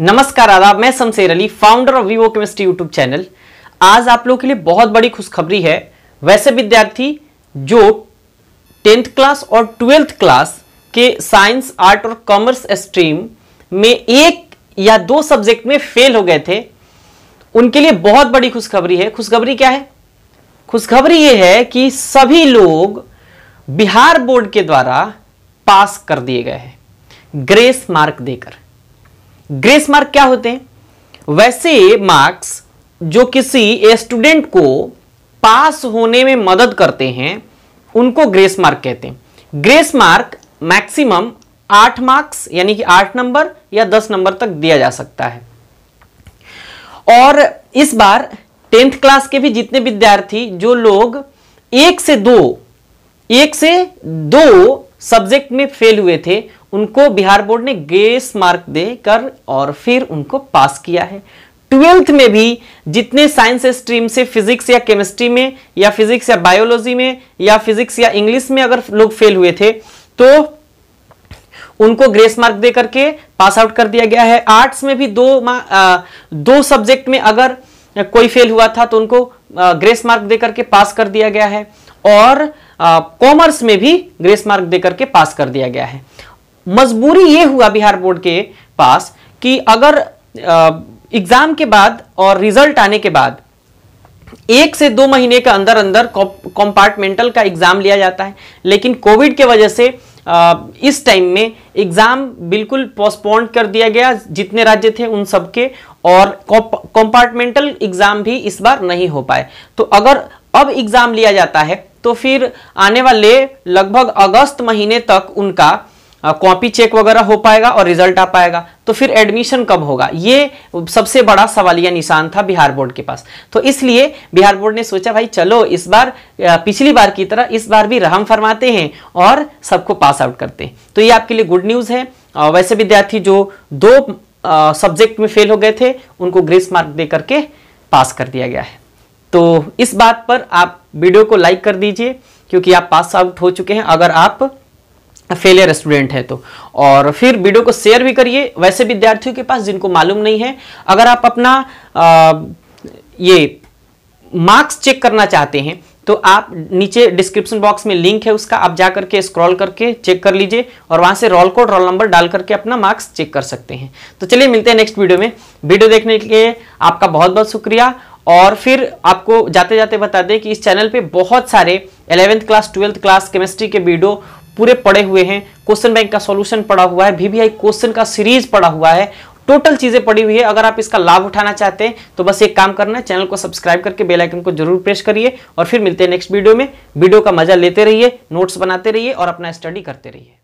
नमस्कार आदाब मैं Shamsher Ali founder of Vivo chemistry YouTube channel आज आप लोगों के लिए बहुत बड़ी खुशखबरी है वैसे विद्यार्थी जो टेंथ क्लास और ट्वेल्थ क्लास के साइंस आर्ट और कॉमर्स स्ट्रीम में एक या दो सब्जेक्ट में फेल हो गए थे उनके लिए बहुत बड़ी खुशखबरी है खुशखबरी क्या है खुशखबरी यह है कि सभी लोग बिहार बोर्ड के द्वारा पास कर दिए गए हैं ग्रेस मार्क देकर ग्रेस मार्क क्या होते हैं वैसे मार्क्स जो किसी स्टूडेंट को पास होने में मदद करते हैं उनको ग्रेस मार्क कहते हैं ग्रेस मार्क मैक्सिमम आठ मार्क्स यानी कि आठ नंबर या दस नंबर तक दिया जा सकता है और इस बार टेंथ क्लास के भी जितने विद्यार्थी जो लोग एक से दो एक से दो सब्जेक्ट में फेल हुए थे उनको बिहार बोर्ड ने ग्रेस मार्क देकर और फिर उनको पास किया है ट्वेल्थ में भी जितने साइंस स्ट्रीम से फिजिक्स या केमिस्ट्री में या फिजिक्स या बायोलॉजी में या फिजिक्स या इंग्लिश में अगर लोग फेल हुए थे तो उनको ग्रेस मार्क दे करके पास आउट कर दिया गया है आर्ट्स में भी दो आ, दो सब्जेक्ट में अगर कोई फेल हुआ था तो उनको आ, ग्रेस मार्क दे करके पास कर दिया गया है और कॉमर्स में भी ग्रेस मार्क दे करके पास कर दिया गया है मजबूरी ये हुआ बिहार बोर्ड के पास कि अगर एग्जाम के बाद और रिजल्ट आने के बाद एक से दो महीने के अंदर अंदर कॉम्पार्टमेंटल का एग्जाम लिया जाता है लेकिन कोविड के वजह से इस टाइम में एग्जाम बिल्कुल पोस्टपोन कर दिया गया जितने राज्य थे उन सबके और कॉम्पार्टमेंटल एग्जाम भी इस बार नहीं हो पाए तो अगर अब एग्जाम लिया जाता है तो फिर आने वाले लगभग अगस्त महीने तक उनका कॉपी चेक वगैरह हो पाएगा और रिजल्ट आ पाएगा तो फिर एडमिशन कब होगा ये सबसे बड़ा सवालिया निशान था बिहार बोर्ड के पास तो इसलिए बिहार बोर्ड ने सोचा भाई चलो इस बार पिछली बार की तरह इस बार भी रहम फरमाते हैं और सबको पास आउट करते हैं तो ये आपके लिए गुड न्यूज़ है वैसे विद्यार्थी जो दो सब्जेक्ट में फेल हो गए थे उनको ग्रेस मार्क दे करके पास कर दिया गया है तो इस बात पर आप वीडियो को लाइक कर दीजिए क्योंकि आप पास आउट हो चुके हैं अगर आप फेलियर स्टूडेंट है तो और फिर वीडियो को शेयर भी करिए वैसे विद्यार्थियों के पास जिनको मालूम नहीं है अगर आप अपना आ, ये मार्क्स चेक करना चाहते हैं तो आप नीचे डिस्क्रिप्शन बॉक्स में लिंक है उसका आप जा करके स्क्रॉल करके चेक कर लीजिए और वहां से रोल कोड रोल नंबर डाल करके अपना मार्क्स चेक कर सकते हैं तो चलिए मिलते हैं नेक्स्ट वीडियो में वीडियो देखने के लिए आपका बहुत बहुत शुक्रिया और फिर आपको जाते जाते बता दें कि इस चैनल पे बहुत सारे eleventh class twelfth class chemistry के वीडियो पूरे पड़े हुए हैं क्वेश्चन बैंक का सॉल्यूशन पड़ा हुआ है वीवीआई क्वेश्चन का सीरीज पड़ा हुआ है टोटल चीजें पड़ी हुई है अगर आप इसका लाभ उठाना चाहते हैं तो बस एक काम करना है चैनल को सब्सक्राइब करके बेल आइकन को जरूर प्रेस करिए और फिर मिलते हैं नेक्स्ट वीडियो में वीडियो का मजा लेते रहिए नोट्स बनाते रहिए और अपना स्टडी करते रहिए